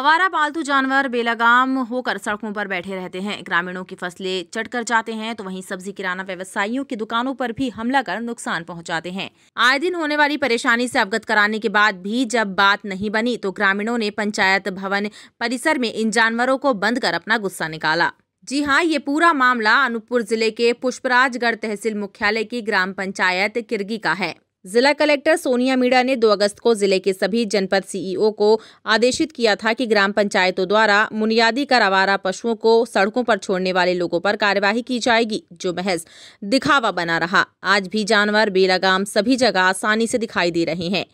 अवारा पालतू जानवर बेलगाम होकर सड़कों पर बैठे रहते हैं ग्रामीणों की फसलें चट कर जाते हैं तो वहीं सब्जी किराना व्यवसायियों की दुकानों पर भी हमला कर नुकसान पहुंचाते हैं आए दिन होने वाली परेशानी से अवगत कराने के बाद भी जब बात नहीं बनी तो ग्रामीणों ने पंचायत भवन परिसर में इन जानवरों को बंद कर अपना गुस्सा निकाला जी हाँ ये पूरा मामला अनूपपुर जिले के पुष्पराजगढ़ तहसील मुख्यालय की ग्राम पंचायत किरगी का है जिला कलेक्टर सोनिया मीणा ने 2 अगस्त को जिले के सभी जनपद सीईओ e को आदेशित किया था कि ग्राम पंचायतों द्वारा मुनियादी कर आवारा पशुओं को सड़कों पर छोड़ने वाले लोगों पर कार्यवाही की जाएगी जो महज दिखावा बना रहा आज भी जानवर बेलागाम सभी जगह आसानी से दिखाई दे रहे हैं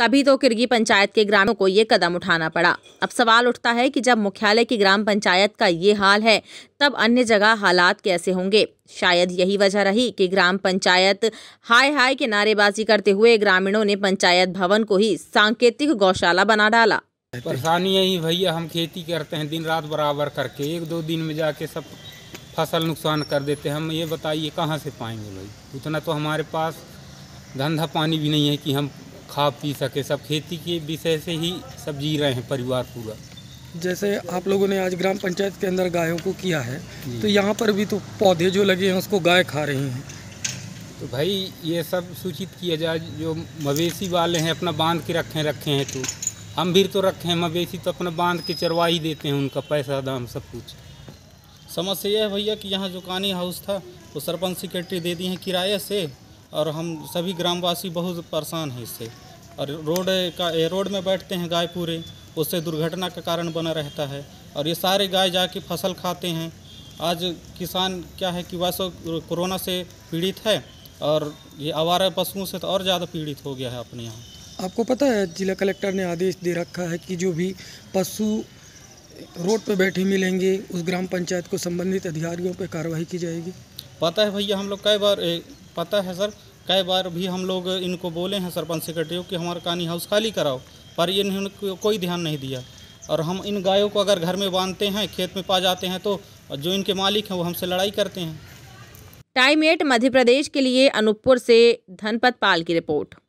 तभी तो किरगी पंचायत के ग्रामीणों को ये कदम उठाना पड़ा अब सवाल उठता है कि जब मुख्यालय की ग्राम पंचायत का ये हाल है तब अन्य जगह हालात कैसे होंगे शायद यही वजह रही कि ग्राम पंचायत हाय हाय के नारेबाजी करते हुए ग्रामीणों ने पंचायत भवन को ही सांकेतिक गौशाला बना डाला परेशानी यही भैया हम खेती करते हैं दिन रात बराबर करके एक दो दिन में जाके सब फसल नुकसान कर देते हैं हम ये बताइए कहाँ से पाएंगे भाई उतना तो हमारे पास धंधा पानी भी नहीं है कि हम खा पी सके सब खेती के विषय से ही सब जी रहे हैं परिवार पूरा जैसे आप लोगों ने आज ग्राम पंचायत के अंदर गायों को किया है तो यहाँ पर भी तो पौधे जो लगे हैं उसको गाय खा रही हैं तो भाई ये सब सूचित किया जाए जो मवेशी वाले हैं अपना बांध के रखे रखे हैं तो हम भी तो रखे हैं मवेशी तो अपना बांध के चरवा ही देते हैं उनका पैसा दाम सब कुछ समस्या यह है भैया कि यहाँ जो कानी हाउस था वो सरपंच सेक्रेटरी दे दी है किराए से और हम सभी ग्रामवासी बहुत परेशान हैं इससे और रोड का रोड में बैठते हैं गाय पूरे उससे दुर्घटना का कारण बना रहता है और ये सारे गाय जाके फसल खाते हैं आज किसान क्या है कि वैसे कोरोना से पीड़ित है और ये आवारा पशुओं से तो और ज़्यादा पीड़ित हो गया है अपने यहाँ आपको पता है जिला कलेक्टर ने आदेश दे रखा है कि जो भी पशु रोड पर बैठे मिलेंगे उस ग्राम पंचायत को संबंधित अधिकारियों पर कार्रवाई की जाएगी पता है भैया हम लोग कई बार पता है सर कई बार भी हम लोग इनको बोले हैं सरपंच सेक्रेटरी कि हमारा कानी हाउस खाली कराओ पर ये को कोई ध्यान नहीं दिया और हम इन गायों को अगर घर में बांधते हैं खेत में पा जाते हैं तो जो इनके मालिक हैं वो हमसे लड़ाई करते हैं टाइम एट मध्य प्रदेश के लिए अनूपपुर से धनपत पाल की रिपोर्ट